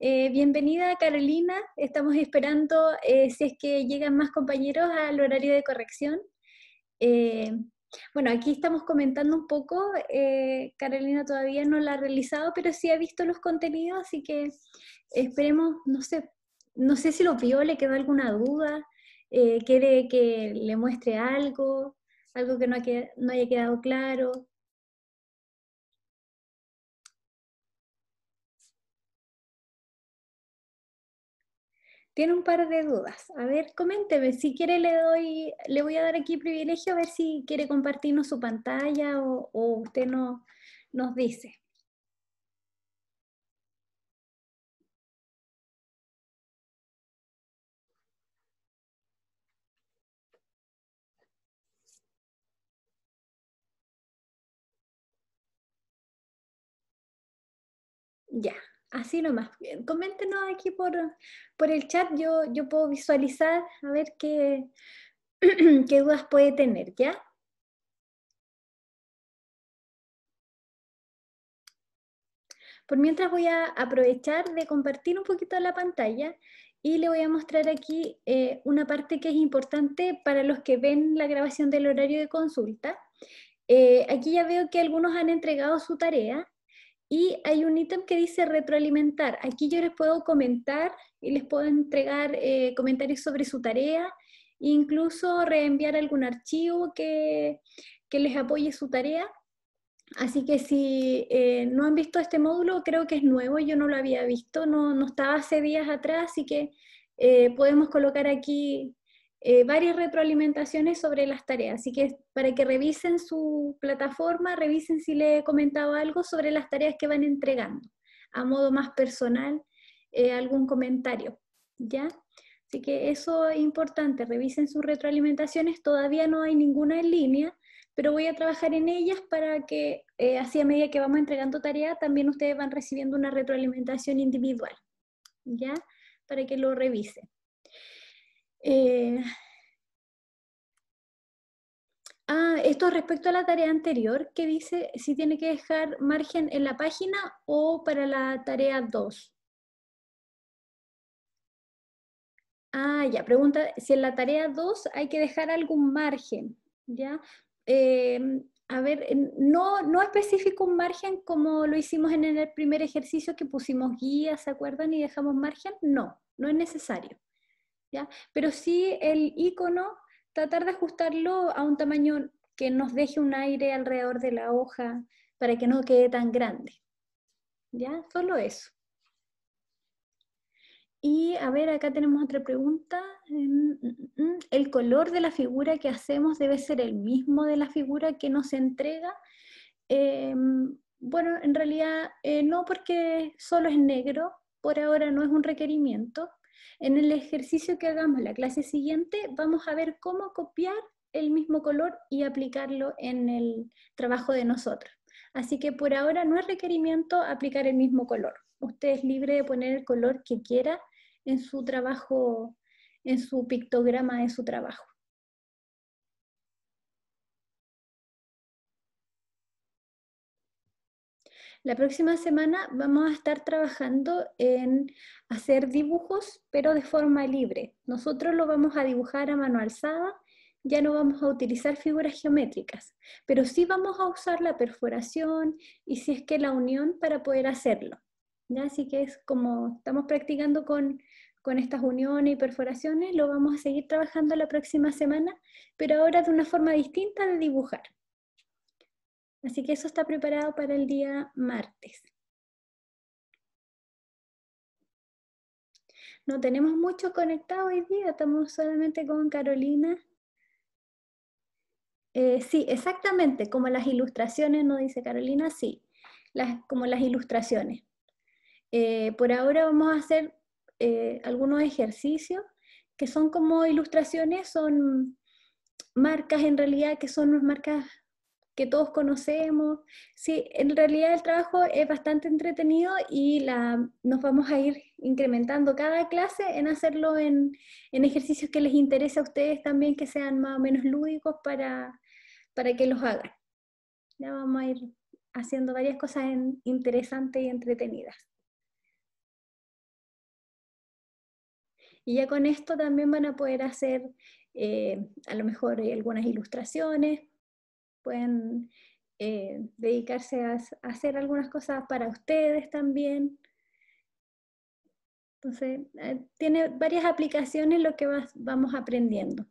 Eh, bienvenida Carolina, estamos esperando eh, si es que llegan más compañeros al horario de corrección. Eh, bueno, aquí estamos comentando un poco, Carolina todavía no la ha realizado, pero sí ha visto los contenidos, así que esperemos, no sé, no sé si lo vio, le quedó alguna duda, quiere que le muestre algo, algo que no haya quedado claro. tiene un par de dudas. A ver, coménteme, si quiere le doy, le voy a dar aquí privilegio a ver si quiere compartirnos su pantalla o, usted no, nos dice. Ya, Así nomás. Coméntenos aquí por, el chat, yo, puedo visualizar a ver qué, dudas puede tener, ¿ya? Por mientras voy a aprovechar de compartir un poquito la pantalla y le voy a mostrar aquí eh, una parte que es importante para los que ven la grabación del horario de consulta. Eh, aquí ya veo que algunos han entregado su tarea y hay un ítem que dice retroalimentar. Aquí yo les puedo comentar y les puedo entregar eh, comentarios sobre su tarea, incluso reenviar algún archivo que, les apoye su tarea. Así que si eh, no han visto este módulo, creo que es nuevo, yo no lo había visto, no, estaba hace días atrás, así que eh, podemos colocar aquí eh, varias retroalimentaciones sobre las tareas. Así que para que revisen su plataforma, revisen si le he comentado algo sobre las tareas que van entregando, a modo más personal, eh, algún comentario. ¿Ya? Así que eso es importante, revisen sus retroalimentaciones, todavía no hay ninguna en línea, pero voy a trabajar en ellas para que eh, así a medida que vamos entregando tarea, también ustedes van recibiendo una retroalimentación individual, ¿ya? Para que lo revisen. Eh, ah, esto respecto a la tarea anterior que dice si tiene que dejar margen en la página o para la tarea 2. Ah, ya, pregunta si en la tarea 2 hay que dejar algún margen, ¿ya? Eh, a ver, no, no específico un margen como lo hicimos en el primer ejercicio que pusimos guías, ¿se acuerdan? Y dejamos margen, no, no es necesario. Pero sí el icono, tratar de ajustarlo a un tamaño que nos deje un aire alrededor de la hoja para que no quede tan grande. ¿Ya? Solo eso. Y a ver, acá tenemos otra pregunta. Mm, mm, mm, ¿El color de la figura que hacemos debe ser el mismo de la figura que nos entrega? Eh, bueno, en realidad eh, no porque solo es negro, por ahora no es un requerimiento. En el ejercicio que hagamos la clase siguiente, vamos a ver cómo copiar el mismo color y aplicarlo en el trabajo de nosotros. Así que por ahora no es requerimiento aplicar el mismo color. Usted es libre de poner el color que quiera en su trabajo, en su pictograma de su trabajo. La próxima semana vamos a estar trabajando en hacer dibujos, pero de forma libre. Nosotros lo vamos a dibujar a mano alzada, ya no vamos a utilizar figuras geométricas, pero sí vamos a usar la perforación y si es que la unión para poder hacerlo. Así que es como estamos practicando con, con estas uniones y perforaciones, lo vamos a seguir trabajando la próxima semana, pero ahora de una forma distinta de dibujar. Así que eso está preparado para el día martes. No tenemos mucho conectado hoy día, estamos solamente con Carolina. Eh, sí, exactamente, como las ilustraciones, ¿no dice Carolina, sí, como las ilustraciones. Eh, por ahora vamos a hacer eh, algunos ejercicios que son como ilustraciones, son marcas en realidad que son unas marcas que todos conocemos. Sí, en realidad el trabajo es bastante entretenido y la, nos vamos a ir incrementando cada clase en hacerlo en, ejercicios que les interese a ustedes también, que sean más o menos lúdicos para, que los hagan. Ya vamos a ir haciendo varias cosas interesantes y entretenidas. Y ya con esto también van a poder hacer eh, a lo mejor eh, algunas ilustraciones pueden eh, dedicarse a, hacer algunas cosas para ustedes también. Entonces, eh, tiene varias aplicaciones lo que vamos aprendiendo.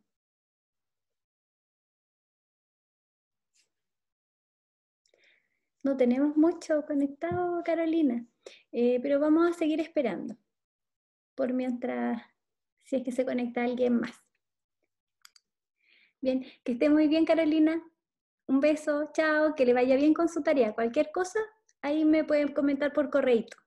No tenemos mucho conectado, Carolina, eh, pero vamos a seguir esperando por mientras, si es que se conecta alguien más. Bien, que esté muy bien, Carolina. Un beso, chao, que le vaya bien con su tarea. Cualquier cosa, ahí me pueden comentar por correito.